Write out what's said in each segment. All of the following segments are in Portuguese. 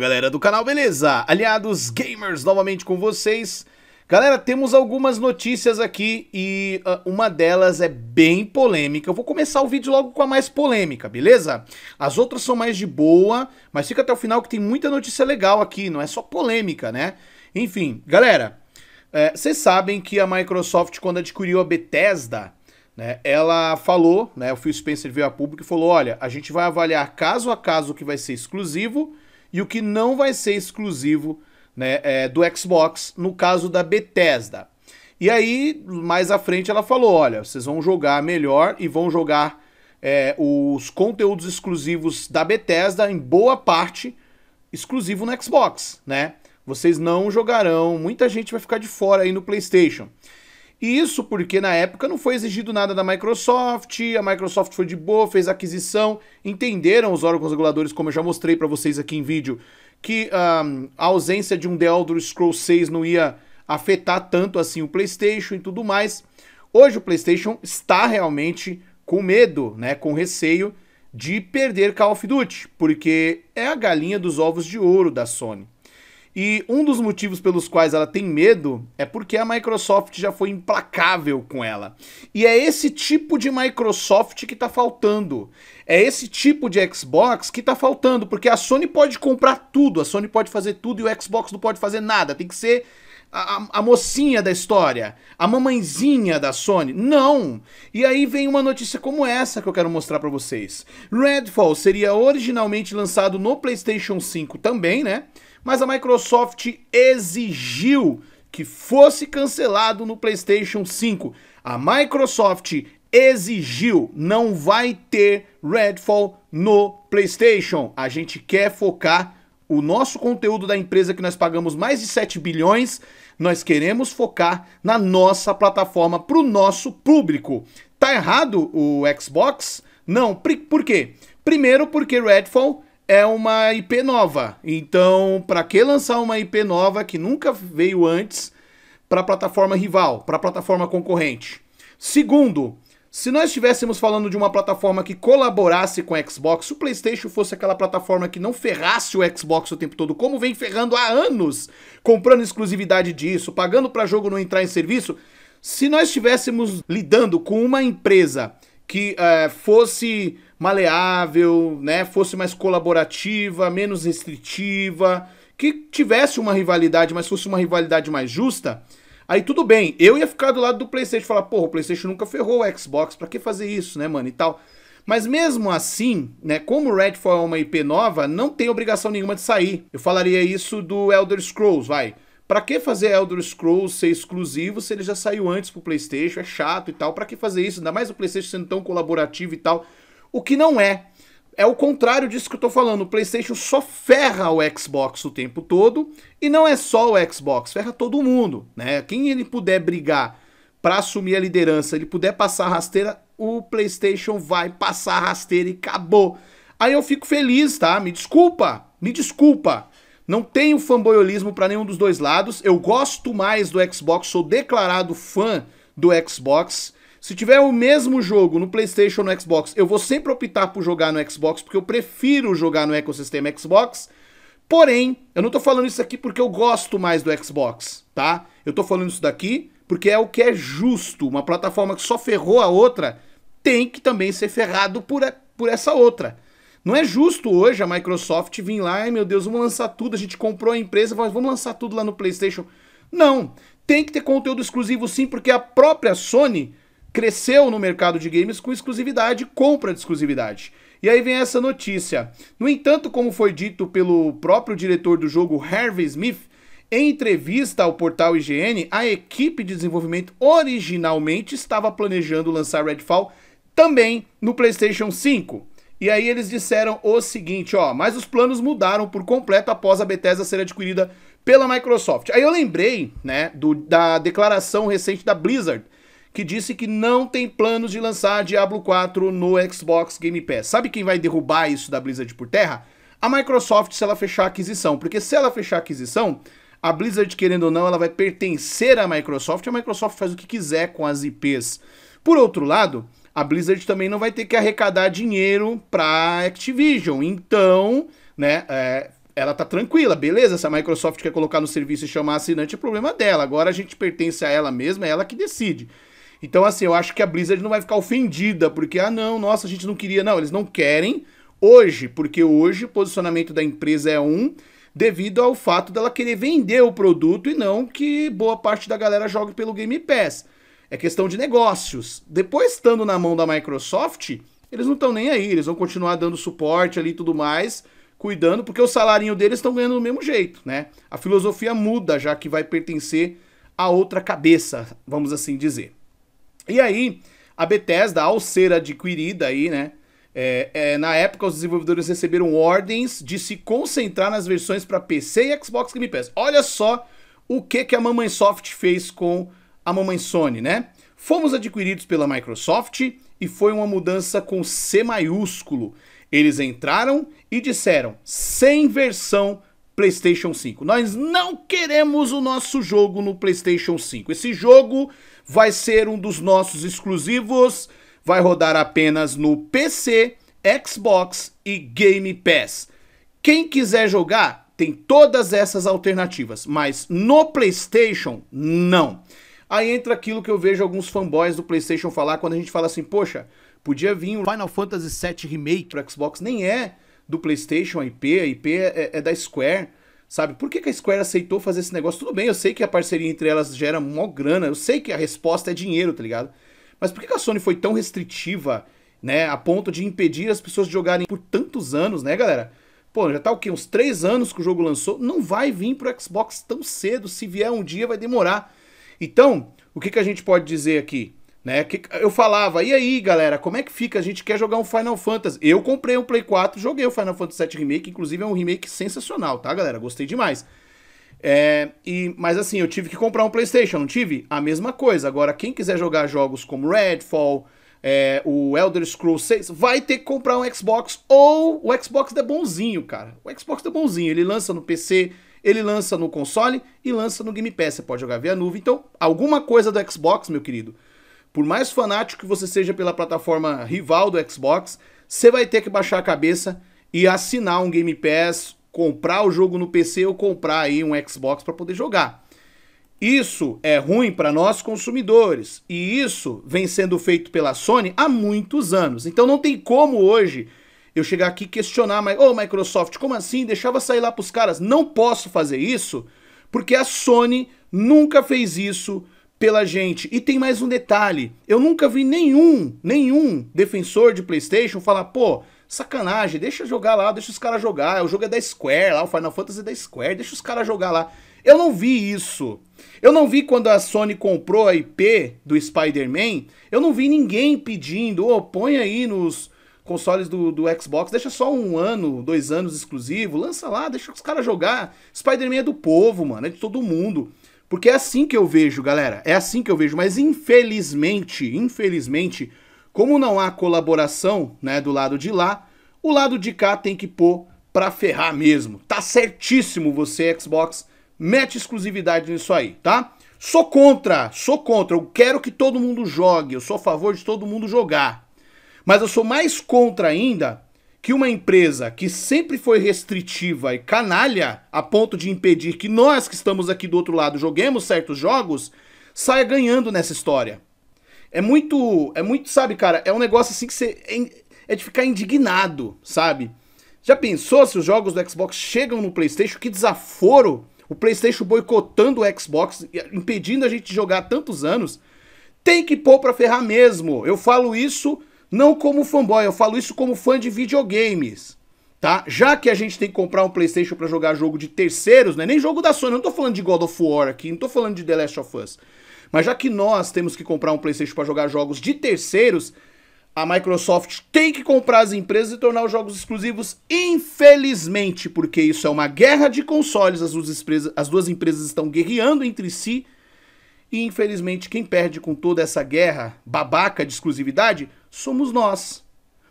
galera do canal, beleza? Aliados gamers, novamente com vocês. Galera, temos algumas notícias aqui e uh, uma delas é bem polêmica. Eu vou começar o vídeo logo com a mais polêmica, beleza? As outras são mais de boa, mas fica até o final que tem muita notícia legal aqui, não é só polêmica, né? Enfim, galera, eh, vocês é, sabem que a Microsoft, quando adquiriu a Bethesda, né, ela falou, né, o Phil Spencer veio a público e falou, olha, a gente vai avaliar caso a caso o que vai ser exclusivo e o que não vai ser exclusivo né, é, do Xbox, no caso da Bethesda. E aí, mais à frente, ela falou: olha, vocês vão jogar melhor e vão jogar é, os conteúdos exclusivos da Bethesda, em boa parte, exclusivo no Xbox, né? Vocês não jogarão, muita gente vai ficar de fora aí no PlayStation. E isso porque na época não foi exigido nada da Microsoft, a Microsoft foi de boa, fez aquisição, entenderam os órgãos reguladores, como eu já mostrei para vocês aqui em vídeo, que um, a ausência de um The Elder Scrolls 6 não ia afetar tanto assim o PlayStation e tudo mais. Hoje o PlayStation está realmente com medo, né, com receio de perder Call of Duty, porque é a galinha dos ovos de ouro da Sony. E um dos motivos pelos quais ela tem medo é porque a Microsoft já foi implacável com ela. E é esse tipo de Microsoft que está faltando. É esse tipo de Xbox que está faltando, porque a Sony pode comprar tudo, a Sony pode fazer tudo e o Xbox não pode fazer nada. Tem que ser a, a, mocinha da história, a mamãezinha da Sony. Não! E aí vem uma notícia como essa que eu quero mostrar para vocês. Redfall seria originalmente lançado no PlayStation 5 também, né? mas a Microsoft exigiu que fosse cancelado no PlayStation 5. A Microsoft exigiu, não vai ter Redfall no PlayStation. A gente quer focar o nosso conteúdo da empresa que nós pagamos mais de 7 bilhões, nós queremos focar na nossa plataforma para o nosso público. Tá errado o Xbox? Não, por quê? Primeiro porque Redfall é uma IP nova. Então, para que lançar uma IP nova que nunca veio antes para a plataforma rival, para a plataforma concorrente? Segundo, se nós estivéssemos falando de uma plataforma que colaborasse com o Xbox, se o PlayStation fosse aquela plataforma que não ferrasse o Xbox o tempo todo, como vem ferrando há anos, comprando exclusividade disso, pagando para jogo não entrar em serviço, se nós estivéssemos lidando com uma empresa que é, fosse maleável, né, fosse mais colaborativa, menos restritiva, que tivesse uma rivalidade, mas fosse uma rivalidade mais justa, aí tudo bem. Eu ia ficar do lado do PlayStation e falar, porra, o PlayStation nunca ferrou o Xbox, para que fazer isso, né, mano, e tal. Mas mesmo assim, né, como o Redfall é uma IP nova, não tem obrigação nenhuma de sair. Eu falaria isso do Elder Scrolls, vai. Para que fazer Elder Scrolls ser exclusivo se ele já saiu antes pro PlayStation? É chato e tal. Para que fazer isso? Ainda mais o PlayStation sendo tão colaborativo e tal o que não é. É o contrário disso que eu tô falando. O PlayStation só ferra o Xbox o tempo todo e não é só o Xbox, ferra todo mundo, né? Quem ele puder brigar para assumir a liderança, ele puder passar rasteira, o PlayStation vai passar rasteira e acabou. Aí eu fico feliz, tá? Me desculpa, me desculpa. Não tenho fanboyolismo para nenhum dos dois lados. Eu gosto mais do Xbox, sou declarado fã do Xbox. Se tiver o mesmo jogo no PlayStation ou no Xbox, eu vou sempre optar por jogar no Xbox, porque eu prefiro jogar no ecossistema Xbox. Porém, eu não tô falando isso aqui porque eu gosto mais do Xbox, tá? Eu tô falando isso daqui porque é o que é justo. Uma plataforma que só ferrou a outra tem que também ser ferrado por, por essa outra. Não é justo hoje a Microsoft vir lá, e meu Deus, vamos lançar tudo, a gente comprou a empresa, vamos lançar tudo lá no PlayStation. Não, tem que ter conteúdo exclusivo sim, porque a própria Sony cresceu no mercado de games com exclusividade, compra de exclusividade. E aí vem essa notícia. No entanto, como foi dito pelo próprio diretor do jogo, Harvey Smith, em entrevista ao portal IGN, a equipe de desenvolvimento originalmente estava planejando lançar Redfall também no PlayStation 5. E aí eles disseram o seguinte, ó, mas os planos mudaram por completo após a Bethesda ser adquirida pela Microsoft. Aí eu lembrei, né, do, da declaração recente da Blizzard, que disse que não tem planos de lançar Diablo 4 no Xbox Game Pass. Sabe quem vai derrubar isso da Blizzard por terra? A Microsoft, se ela fechar a aquisição. Porque se ela fechar a aquisição, a Blizzard, querendo ou não, ela vai pertencer à Microsoft e a Microsoft faz o que quiser com as IPs. Por outro lado, a Blizzard também não vai ter que arrecadar dinheiro para Activision. Então, né, é, ela tá tranquila, beleza? Se a Microsoft quer colocar no serviço e chamar assinante, é problema dela. Agora a gente pertence a ela mesma, é ela que decide. Então, assim, eu acho que a Blizzard não vai ficar ofendida, porque, ah, não, nossa, a gente não queria. Não, eles não querem hoje, porque hoje o posicionamento da empresa é um, devido ao fato dela querer vender o produto e não que boa parte da galera jogue pelo Game Pass. É questão de negócios. Depois, estando na mão da Microsoft, eles não estão nem aí, eles vão continuar dando suporte ali e tudo mais, cuidando, porque o salário deles estão ganhando do mesmo jeito, né? A filosofia muda, já que vai pertencer a outra cabeça, vamos assim dizer. E aí, a Bethesda, ao ser adquirida aí, né? É, é, na época, os desenvolvedores receberam ordens de se concentrar nas versões para PC e Xbox Game Pass. Olha só o que, que a Mamãe Soft fez com a Mamãe Sony, né? Fomos adquiridos pela Microsoft e foi uma mudança com C maiúsculo. Eles entraram e disseram: sem versão PlayStation 5. Nós não queremos o nosso jogo no PlayStation 5. Esse jogo vai ser um dos nossos exclusivos. Vai rodar apenas no PC, Xbox e Game Pass. Quem quiser jogar tem todas essas alternativas, mas no PlayStation não. Aí entra aquilo que eu vejo alguns fanboys do PlayStation falar quando a gente fala assim: poxa, podia vir o Final Fantasy VII Remake para Xbox. Nem é do PlayStation, a IP, a IP é, é da Square. Sabe, por que, que a Square aceitou fazer esse negócio? Tudo bem, eu sei que a parceria entre elas gera mó grana, eu sei que a resposta é dinheiro, tá ligado? Mas por que, que a Sony foi tão restritiva, né, a ponto de impedir as pessoas de jogarem por tantos anos, né, galera? Pô, já tá o quê? Uns três anos que o jogo lançou, não vai vir pro Xbox tão cedo, se vier um dia vai demorar. Então, o que, que a gente pode dizer aqui? Né? Que, eu falava, e aí, galera, como é que fica? A gente quer jogar um Final Fantasy. Eu comprei um Play 4, joguei o Final Fantasy VII Remake, inclusive é um remake sensacional, tá, galera? Gostei demais. É, e, mas assim, eu tive que comprar um PlayStation, não tive? A mesma coisa. Agora, quem quiser jogar jogos como Redfall, é, o Elder Scrolls 6, vai ter que comprar um Xbox. Ou o Xbox é bonzinho, cara. O Xbox é bonzinho. Ele lança no PC, ele lança no console e lança no Game Pass. Você pode jogar via nuvem. Então, alguma coisa do Xbox, meu querido por mais fanático que você seja pela plataforma rival do Xbox, você vai ter que baixar a cabeça e assinar um Game Pass, comprar o jogo no PC ou comprar aí um Xbox para poder jogar. Isso é ruim para nós consumidores e isso vem sendo feito pela Sony há muitos anos. Então não tem como hoje eu chegar aqui e questionar, mas ô oh, Microsoft, como assim? Deixava sair lá para os caras? Não posso fazer isso porque a Sony nunca fez isso pela gente. E tem mais um detalhe: eu nunca vi nenhum, nenhum defensor de PlayStation falar, pô, sacanagem, deixa jogar lá, deixa os caras jogar. O jogo é da Square lá, o Final Fantasy é da Square, deixa os caras jogar lá. Eu não vi isso. Eu não vi quando a Sony comprou a IP do Spider-Man, eu não vi ninguém pedindo, ô, oh, põe aí nos consoles do, do Xbox, deixa só um ano, dois anos exclusivo, lança lá, deixa os caras jogar. Spider-Man é do povo, mano, é de todo mundo. Porque é assim que eu vejo, galera. É assim que eu vejo. Mas infelizmente, infelizmente, como não há colaboração, né, do lado de lá, o lado de cá tem que pôr pra ferrar mesmo. Tá certíssimo você, Xbox. Mete exclusividade nisso aí, tá? Sou contra, sou contra. Eu quero que todo mundo jogue. Eu sou a favor de todo mundo jogar. Mas eu sou mais contra ainda que uma empresa que sempre foi restritiva e canalha, a ponto de impedir que nós que estamos aqui do outro lado joguemos certos jogos, saia ganhando nessa história. É muito, é muito, sabe, cara, é um negócio assim que você é, é de ficar indignado, sabe? Já pensou se os jogos do Xbox chegam no PlayStation? Que desaforo! O PlayStation boicotando o Xbox, eh, impedindo a gente de jogar há tantos anos. Tem que pôr pra ferrar mesmo. Eu falo isso não como fanboy, eu falo isso como fã de videogames. Tá? Já que a gente tem que comprar um PlayStation para jogar jogo de terceiros, né? Nem jogo da Sony, não tô falando de God of War aqui, não tô falando de The Last of Us. Mas já que nós temos que comprar um PlayStation para jogar jogos de terceiros, a Microsoft tem que comprar as empresas e tornar os jogos exclusivos, infelizmente, porque isso é uma guerra de consoles, as duas empresas, as duas empresas estão guerreando entre si. E infelizmente, quem perde com toda essa guerra babaca de exclusividade somos nós.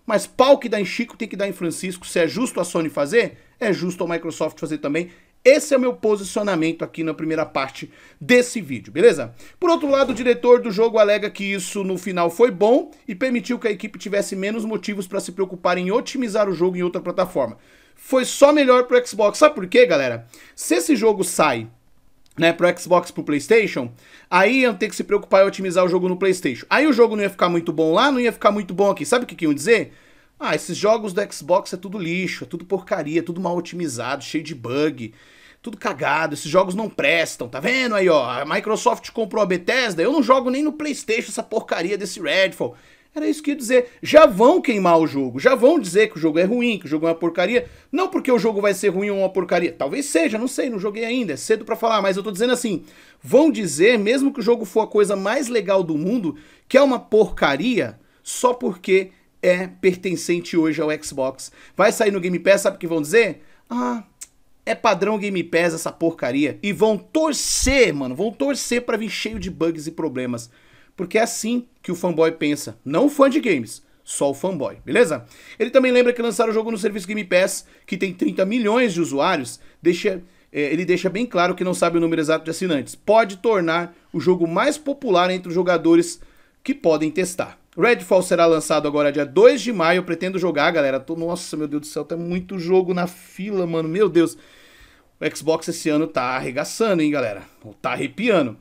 Mas pau que dá em Chico tem que dar em Francisco. Se é justo a Sony fazer, é justo a Microsoft fazer também. Esse é o meu posicionamento aqui na primeira parte desse vídeo, beleza? Por outro lado, o diretor do jogo alega que isso no final foi bom e permitiu que a equipe tivesse menos motivos para se preocupar em otimizar o jogo em outra plataforma. Foi só melhor pro Xbox. Sabe por quê, galera? Se esse jogo sai né, pro Xbox, pro PlayStation, aí iam ter que se preocupar em otimizar o jogo no PlayStation. Aí o jogo não ia ficar muito bom lá, não ia ficar muito bom aqui. Sabe o que, que iam dizer? Ah, esses jogos do Xbox é tudo lixo, é tudo porcaria, é tudo mal otimizado, cheio de bug, tudo cagado, esses jogos não prestam, tá vendo aí, ó? A Microsoft comprou a Bethesda, eu não jogo nem no PlayStation essa porcaria desse Redfall. Era isso que ia dizer. Já vão queimar o jogo, já vão dizer que o jogo é ruim, que o jogo é uma porcaria. Não porque o jogo vai ser ruim ou uma porcaria. Talvez seja, não sei, não joguei ainda, é cedo para falar, mas eu tô dizendo assim: vão dizer, mesmo que o jogo for a coisa mais legal do mundo, que é uma porcaria só porque é pertencente hoje ao Xbox. Vai sair no Game Pass, sabe o que vão dizer? Ah, é padrão Game Pass essa porcaria. E vão torcer, mano, vão torcer para vir cheio de bugs e problemas. Porque é assim que o fanboy pensa, não o fã de games, só o fanboy, beleza? Ele também lembra que lançar o jogo no serviço Game Pass, que tem 30 milhões de usuários, deixa, é, ele deixa bem claro que não sabe o número exato de assinantes. Pode tornar o jogo mais popular entre os jogadores que podem testar. Redfall será lançado agora dia 2 de maio, pretendo jogar, galera. Tô, nossa, meu Deus do céu, tá muito jogo na fila, mano. Meu Deus. O Xbox esse ano tá arregaçando, hein, galera? Tá arrepiando.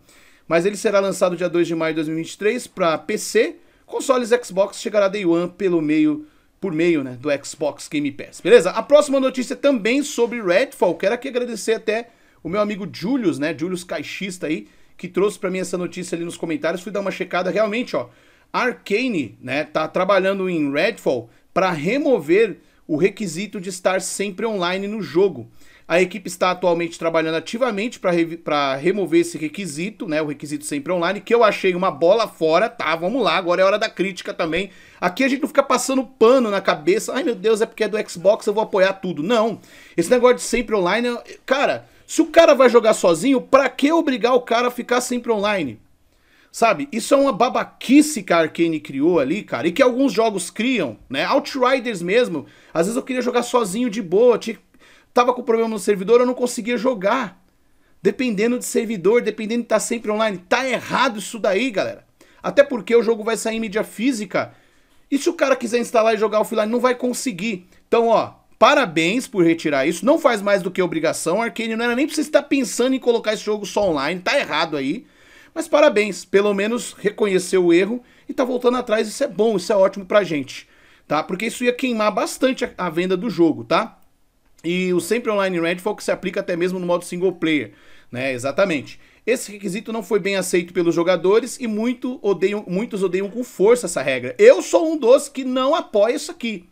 Mas ele será lançado dia 2 de maio de 2023 para PC, consoles Xbox chegará Day One pelo meio por meio né, do Xbox Game Pass. Beleza? A próxima notícia também sobre Redfall. Quero aqui agradecer até o meu amigo Julius, né? Julius Caixista aí, que trouxe para mim essa notícia ali nos comentários. Fui dar uma checada. Realmente, ó, Arcane, né, tá trabalhando em Redfall para remover o requisito de estar sempre online no jogo. A equipe está atualmente trabalhando ativamente para remover esse requisito, né? O requisito sempre online, que eu achei uma bola fora, tá? Vamos lá, agora é hora da crítica também. Aqui a gente não fica passando pano na cabeça. Ai meu Deus, é porque é do Xbox, eu vou apoiar tudo. Não. Esse negócio de sempre online, cara, se o cara vai jogar sozinho, pra que obrigar o cara a ficar sempre online? Sabe? Isso é uma babaquice que a Arkane criou ali, cara, e que alguns jogos criam, né? Outriders mesmo. Às vezes eu queria jogar sozinho de boa, tinha que Tava com problema no servidor, eu não conseguia jogar. Dependendo de servidor, dependendo de estar tá sempre online. Tá errado isso daí, galera. Até porque o jogo vai sair em mídia física. E se o cara quiser instalar e jogar offline, não vai conseguir. Então, ó, parabéns por retirar isso. Não faz mais do que obrigação. Arcane não era nem pra você estar pensando em colocar esse jogo só online. Tá errado aí. Mas parabéns, pelo menos reconheceu o erro e tá voltando atrás. Isso é bom, isso é ótimo pra gente, tá? Porque isso ia queimar bastante a venda do jogo, tá? E o sempre online Redfall que se aplica até mesmo no modo single player, né? Exatamente. Esse requisito não foi bem aceito pelos jogadores e muito odeiam, muitos odeiam com força essa regra. Eu sou um dos que não apoia isso aqui.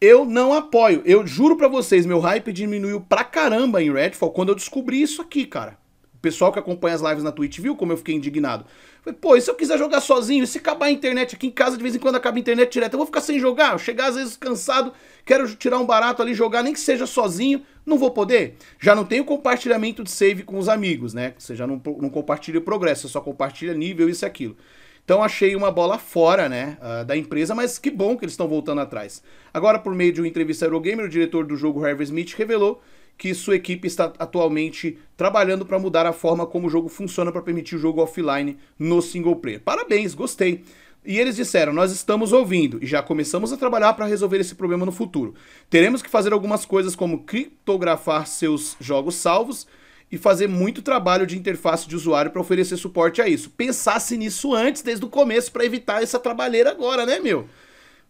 Eu não apoio. Eu juro para vocês, meu hype diminuiu pra caramba em Redfall quando eu descobri isso aqui, cara. O pessoal que acompanha as lives na Twitch viu como eu fiquei indignado. Falei, pô, e se eu quiser jogar sozinho? E se acabar a internet aqui em casa, de vez em quando acaba a internet direto, eu vou ficar sem jogar? Eu chegar às vezes cansado, quero tirar um barato ali, jogar, nem que seja sozinho, não vou poder? Já não tem o compartilhamento de save com os amigos, né? Você já não, não compartilha o progresso, você só compartilha nível, isso e aquilo. Então achei uma bola fora, né, uh, da empresa, mas que bom que eles estão voltando atrás. Agora, por meio de uma entrevista Eurogamer, o diretor do jogo Harvey Smith revelou que sua equipe está atualmente trabalhando para mudar a forma como o jogo funciona para permitir o jogo offline no single player. Parabéns, gostei. E eles disseram: Nós estamos ouvindo e já começamos a trabalhar para resolver esse problema no futuro. Teremos que fazer algumas coisas como criptografar seus jogos salvos e fazer muito trabalho de interface de usuário para oferecer suporte a isso. Pensasse nisso antes, desde o começo, para evitar essa trabalheira agora, né, meu?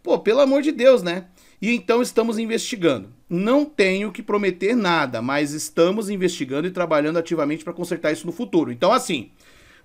Pô, pelo amor de Deus, né? E então estamos investigando. Não tenho que prometer nada, mas estamos investigando e trabalhando ativamente para consertar isso no futuro. Então, assim,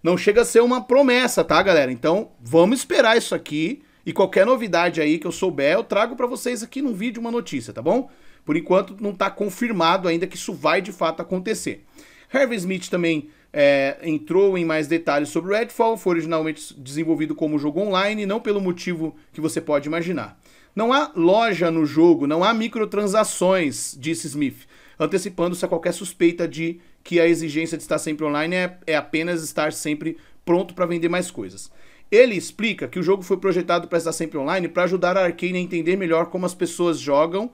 não chega a ser uma promessa, tá, galera? Então, vamos esperar isso aqui. E qualquer novidade aí que eu souber, eu trago para vocês aqui num vídeo uma notícia, tá bom? Por enquanto, não está confirmado ainda que isso vai de fato acontecer. Harvey Smith também é, entrou em mais detalhes sobre o Redfall, foi originalmente desenvolvido como jogo online, não pelo motivo que você pode imaginar. Não há loja no jogo, não há microtransações, disse Smith, antecipando-se a qualquer suspeita de que a exigência de estar sempre online é, é apenas estar sempre pronto para vender mais coisas. Ele explica que o jogo foi projetado para estar sempre online para ajudar a Arkane a entender melhor como as pessoas jogam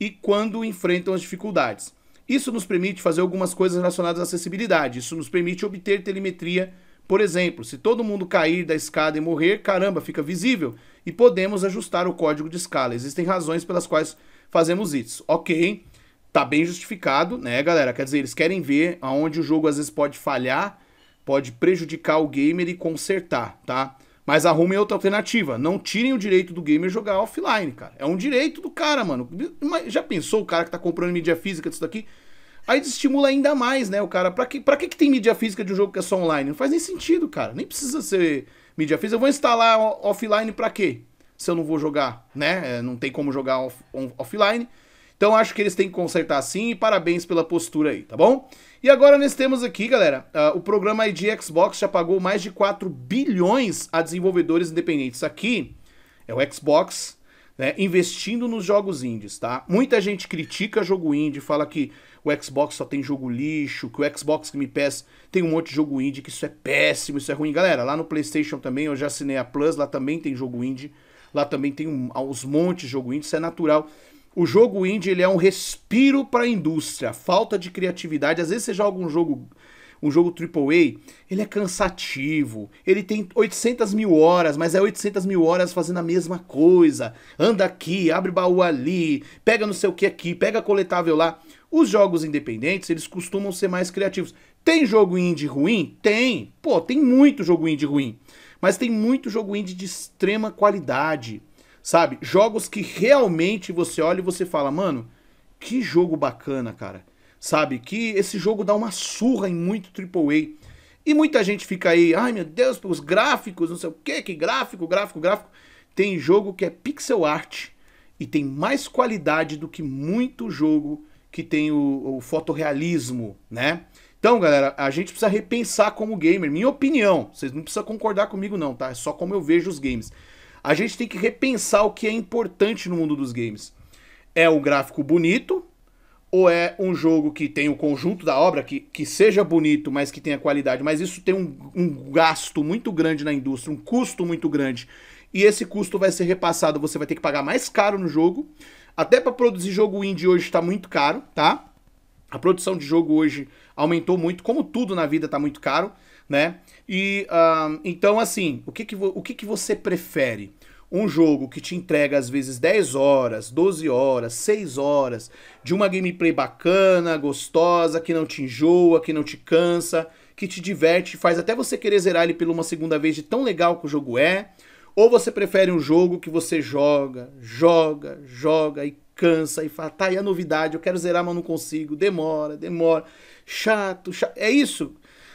e quando enfrentam as dificuldades. Isso nos permite fazer algumas coisas relacionadas à acessibilidade, isso nos permite obter telemetria por exemplo, se todo mundo cair da escada e morrer, caramba, fica visível e podemos ajustar o código de escala. Existem razões pelas quais fazemos isso. OK. Tá bem justificado, né, galera? Quer dizer, eles querem ver aonde o jogo às vezes pode falhar, pode prejudicar o gamer e consertar, tá? Mas arrumem outra alternativa. Não tirem o direito do gamer jogar offline, cara. É um direito do cara, mano. Já pensou o cara que tá comprando mídia física disso daqui? Aí estimula ainda mais, né, o cara. Pra que, pra que, que tem mídia física de um jogo que é só online? Não faz nem sentido, cara. Nem precisa ser mídia física. Eu vou instalar offline pra quê? Se eu não vou jogar, né? É, não tem como jogar off, on, offline. Então acho que eles têm que consertar sim e parabéns pela postura aí, tá bom? E agora nós temos aqui, galera, uh, o programa ID Xbox já pagou mais de 4 bilhões a desenvolvedores independentes. Aqui é o Xbox né, investindo nos jogos indies, tá? Muita gente critica jogo indie, fala que o Xbox só tem jogo lixo, que o Xbox Game Pass tem um monte de jogo indie, que isso é péssimo, isso é ruim. Galera, lá no PlayStation também, eu já assinei a Plus, lá também tem jogo indie, lá também tem um, ah, uns montes de jogo indie, isso é natural. O jogo indie ele é um respiro para a indústria, falta de criatividade. Às vezes você joga um jogo um jogo AAA, ele é cansativo, ele tem 800 mil horas, mas é 800 mil horas fazendo a mesma coisa. Anda aqui, abre baú ali, pega não sei o que aqui, pega coletável lá. Os jogos independentes, eles costumam ser mais criativos. Tem jogo indie ruim? Tem. Pô, tem muito jogo indie ruim. Mas tem muito jogo indie de extrema qualidade, sabe? Jogos que realmente você olha e você fala, mano, que jogo bacana, cara sabe? Que esse jogo dá uma surra em muito AAA. E muita gente fica aí, ai meu Deus, os gráficos, não sei o que, que gráfico, gráfico, gráfico. Tem jogo que é pixel art e tem mais qualidade do que muito jogo que tem o, o fotorrealismo, né? Então, galera, a gente precisa repensar como gamer. Minha opinião, vocês não precisam concordar comigo não, tá? É só como eu vejo os games. A gente tem que repensar o que é importante no mundo dos games. É o gráfico bonito, ou é um jogo que tem o conjunto da obra, que, que seja bonito, mas que tenha qualidade, mas isso tem um, um gasto muito grande na indústria, um custo muito grande, e esse custo vai ser repassado, você vai ter que pagar mais caro no jogo. Até para produzir jogo indie hoje está muito caro, tá? A produção de jogo hoje aumentou muito, como tudo na vida está muito caro, né? E uh, então, assim, o que, que, o que, que você prefere? um jogo que te entrega às vezes 10 horas, 12 horas, 6 horas de uma gameplay bacana, gostosa, que não te enjoa, que não te cansa, que te diverte, faz até você querer zerar ele pela uma segunda vez de tão legal que o jogo é. Ou você prefere um jogo que você joga, joga, joga e cansa e fala, tá, e a novidade? Eu quero zerar, mas não consigo, demora, demora, chato, chato. É isso.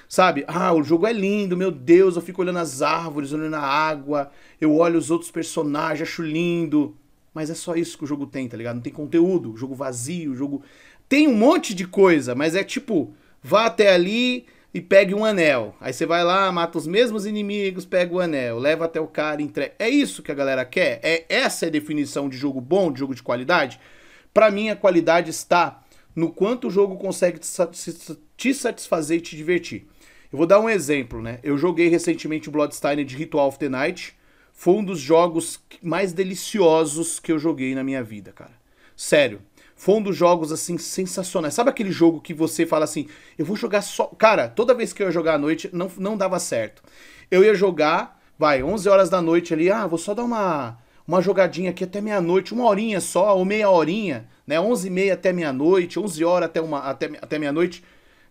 Sabe? Ah, o jogo é lindo, meu Deus, eu fico olhando as árvores, olhando a água, eu olho os outros personagens, acho lindo. Mas é só isso que o jogo tem, tá ligado? Não tem conteúdo, jogo vazio, jogo. Tem um monte de coisa, mas é tipo, vá até ali e pegue um anel. Aí você vai lá, mata os mesmos inimigos, pega o anel, leva até o cara, entrega. É isso que a galera quer? É essa é a definição de jogo bom, de jogo de qualidade? Para mim, a qualidade está no quanto o jogo consegue te satisfazer e te divertir. Eu vou dar um exemplo, né? Eu joguei recentemente Bloodstained Ritual of the Night. Foi um dos jogos mais deliciosos que eu joguei na minha vida, cara. Sério. Foi um dos jogos, assim, sensacionais. Sabe aquele jogo que você fala assim, eu vou jogar só... Cara, toda vez que eu ia jogar à noite, não, não dava certo. Eu ia jogar, vai, 11 horas da noite ali, ah, vou só dar uma, uma jogadinha aqui até meia-noite, uma horinha só, ou meia horinha, né? 11 e meia até meia-noite, 11 horas até, uma, até, até meia-noite.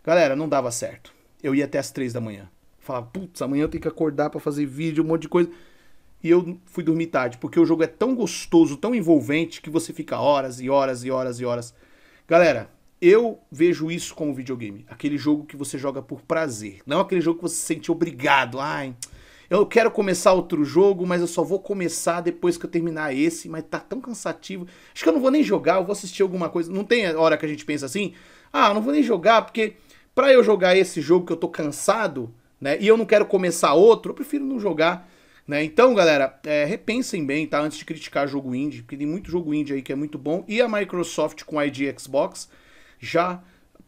Galera, não dava certo eu ia até as três da manhã. Falava, putz, amanhã eu tenho que acordar para fazer vídeo, um monte de coisa. E eu fui dormir tarde, porque o jogo é tão gostoso, tão envolvente, que você fica horas e horas e horas e horas. Galera, eu vejo isso como videogame. Aquele jogo que você joga por prazer. Não aquele jogo que você se sente obrigado. Ai, eu quero começar outro jogo, mas eu só vou começar depois que eu terminar esse, mas tá tão cansativo. Acho que eu não vou nem jogar, eu vou assistir alguma coisa. Não tem hora que a gente pensa assim? Ah, não vou nem jogar porque para eu jogar esse jogo que eu tô cansado, né? E eu não quero começar outro, eu prefiro não jogar. Né? Então, galera, é, repensem bem, tá? Antes de criticar jogo indie, porque tem muito jogo indie aí que é muito bom. E a Microsoft com a ID Xbox já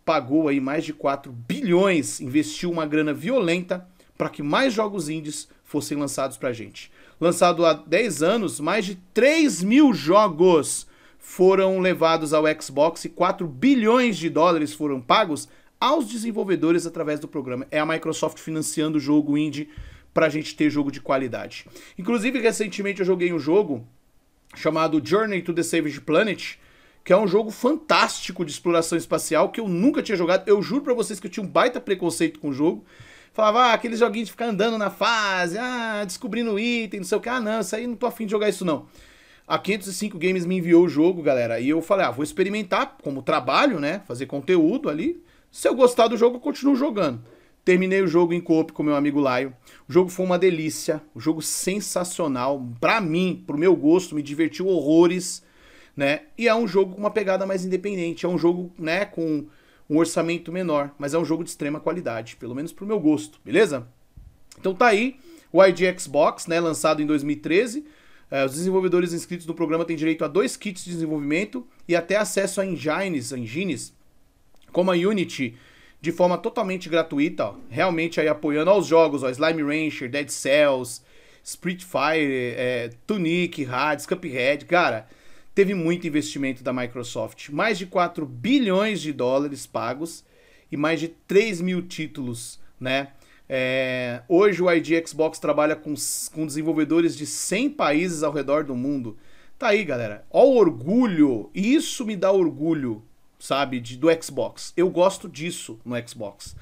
pagou aí mais de 4 bilhões, investiu uma grana violenta para que mais jogos indies fossem lançados pra gente. Lançado há 10 anos, mais de 3 mil jogos foram levados ao Xbox e 4 bilhões de dólares foram pagos aos desenvolvedores através do programa. É a Microsoft financiando o jogo indie para a gente ter jogo de qualidade. Inclusive, recentemente eu joguei um jogo chamado Journey to the Savage Planet, que é um jogo fantástico de exploração espacial que eu nunca tinha jogado. Eu juro para vocês que eu tinha um baita preconceito com o jogo. Falava, ah, aqueles joguinhos de ficar andando na fase, ah, descobrindo item, não sei o que. Ah, não, isso aí não tô afim de jogar isso não. A 505 Games me enviou o jogo, galera, e eu falei, ah, vou experimentar como trabalho, né, fazer conteúdo ali. Se eu gostar do jogo, eu continuo jogando. Terminei o jogo em coop com meu amigo Laio. O jogo foi uma delícia, o um jogo sensacional para mim, pro meu gosto, me divertiu horrores, né? E é um jogo com uma pegada mais independente, é um jogo, né, com um orçamento menor, mas é um jogo de extrema qualidade, pelo menos pro meu gosto, beleza? Então tá aí o ID Xbox, né, lançado em 2013. É, os desenvolvedores inscritos no programa têm direito a dois kits de desenvolvimento e até acesso a engines, engines como a Unity, de forma totalmente gratuita, ó, realmente aí apoiando aos jogos, ó, Slime Rancher, Dead Cells, Spirit Fire, é, Tunic, Hades, Cuphead, cara, teve muito investimento da Microsoft, mais de 4 bilhões de dólares pagos e mais de 3 mil títulos, né? É, hoje o ID Xbox trabalha com, com desenvolvedores de 100 países ao redor do mundo. Tá aí, galera. Ó o orgulho. Isso me dá orgulho sabe, de, do Xbox. Eu gosto disso no Xbox.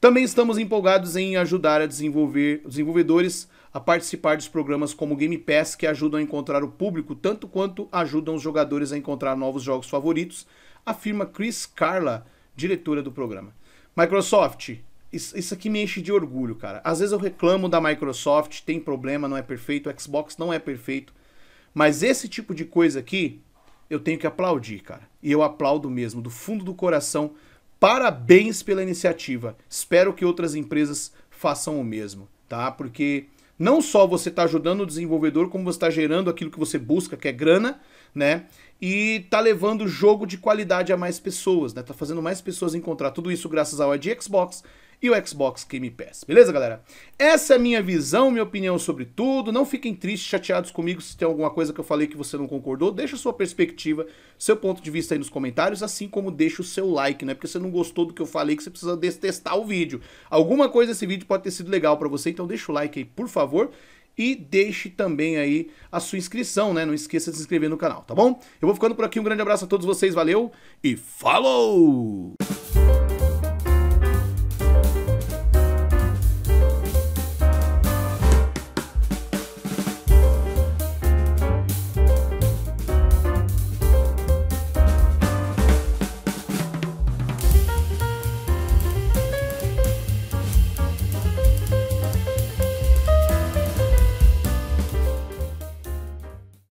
Também estamos empolgados em ajudar a desenvolver desenvolvedores a participar dos programas como Game Pass que ajudam a encontrar o público tanto quanto ajudam os jogadores a encontrar novos jogos favoritos, afirma Chris Carla, diretora do programa. Microsoft, isso, aqui me enche de orgulho, cara. Às vezes eu reclamo da Microsoft, tem problema, não é perfeito, o Xbox não é perfeito. Mas esse tipo de coisa aqui eu tenho que aplaudir, cara. E eu aplaudo mesmo, do fundo do coração. Parabéns pela iniciativa. Espero que outras empresas façam o mesmo, tá? Porque não só você está ajudando o desenvolvedor, como você está gerando aquilo que você busca, que é grana, né? E tá levando o jogo de qualidade a mais pessoas, né? Tá fazendo mais pessoas encontrar tudo isso graças ao ID Xbox, e o Xbox Game Pass. Beleza, galera? Essa é a minha visão, minha opinião sobre tudo. Não fiquem tristes, chateados comigo se tem alguma coisa que eu falei que você não concordou. Deixa sua perspectiva, seu ponto de vista aí nos comentários, assim como deixa o seu like, né? Porque você não gostou do que eu falei que você precisa detestar o vídeo. Alguma coisa desse vídeo pode ter sido legal para você, então deixa o like aí, por favor e deixe também aí a sua inscrição, né? Não esqueça de se inscrever no canal, tá bom? Eu vou ficando por aqui, um grande abraço a todos vocês, valeu e falou!